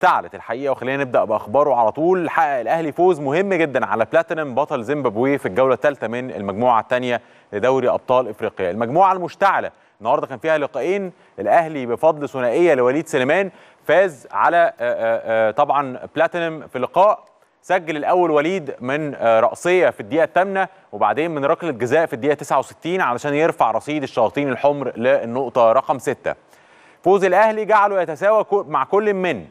تعالت الحقيقه وخلينا نبدا باخباره على طول حقق الاهلي فوز مهم جدا على بلاتينم بطل زيمبابوي في الجوله الثالثه من المجموعه الثانيه لدوري ابطال افريقيا المجموعه المشتعله النهارده كان فيها لقاءين الاهلي بفضل ثنائيه لوليد سليمان فاز على طبعا بلاتينم في لقاء سجل الاول وليد من راسيه في الدقيقه الثامنه وبعدين من ركله جزاء في الدقيقه 69 علشان يرفع رصيد الشياطين الحمر للنقطه رقم 6 فوز الاهلي جعله يتساوى مع كل من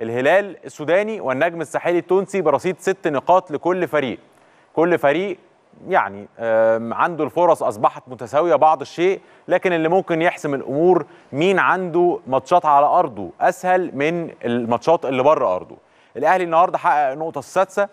الهلال السوداني والنجم الساحلي التونسي برصيد ست نقاط لكل فريق كل فريق يعني عنده الفرص اصبحت متساويه بعض الشيء لكن اللي ممكن يحسم الامور مين عنده ماتشات على ارضه اسهل من الماتشات اللي بره ارضه الاهلي النهارده حقق النقطه السادسه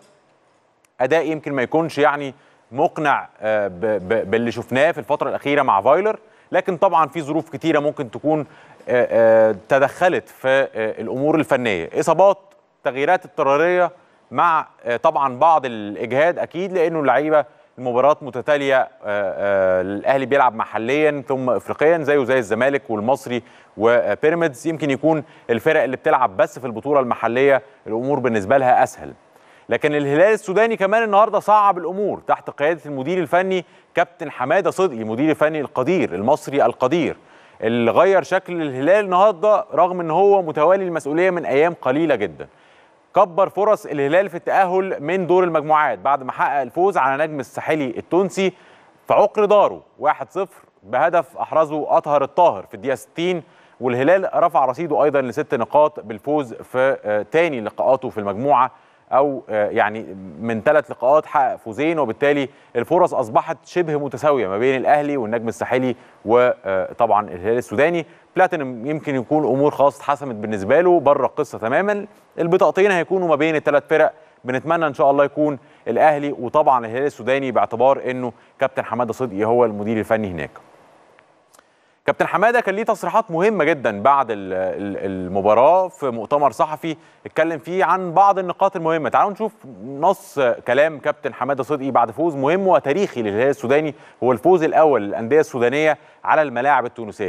اداء يمكن ما يكونش يعني مقنع آه، باللي شفناه في الفتره الاخيره مع فايلر لكن طبعا في ظروف كتيره ممكن تكون آه، آه، تدخلت في آه، الامور الفنيه اصابات تغييرات اضطراريه مع طبعا بعض الاجهاد اكيد لانه اللعيبه المباريات متتاليه الاهلي بيلعب محليا ثم افريقيا زيه زي الزمالك والمصري وبيراميدز يمكن يكون الفرق اللي بتلعب بس في البطوله المحليه الامور بالنسبه لها اسهل لكن الهلال السوداني كمان النهارده صعب الامور تحت قياده المدير الفني كابتن حماده صدقي المدير الفني القدير المصري القدير اللي غير شكل الهلال النهارده رغم ان هو متوالي المسؤوليه من ايام قليله جدا كبر فرص الهلال في التاهل من دور المجموعات بعد ما حقق الفوز على نجم الساحلي التونسي في عقر داره 1-0 بهدف احرزه اطهر الطاهر في الدقيقه 60 والهلال رفع رصيده ايضا لست نقاط بالفوز في آه، تاني لقاءاته في المجموعه او آه، يعني من ثلاث لقاءات حقق فوزين وبالتالي الفرص اصبحت شبه متساويه ما بين الاهلي والنجم الساحلي وطبعا آه، الهلال السوداني بلاتينم يمكن يكون امور خاصة اتحسمت بالنسبه له بره القصه تماما البطاقتين هيكونوا ما بين الثلاث فرق بنتمنى ان شاء الله يكون الاهلي وطبعا الهلال السوداني باعتبار انه كابتن حماده صدقي هو المدير الفني هناك كابتن حماده كان ليه تصريحات مهمه جدا بعد المباراه في مؤتمر صحفي اتكلم فيه عن بعض النقاط المهمه تعالوا نشوف نص كلام كابتن حماده صدقي بعد فوز مهم وتاريخي للهلال السوداني هو الفوز الاول للانديه السودانيه على الملاعب التونسيه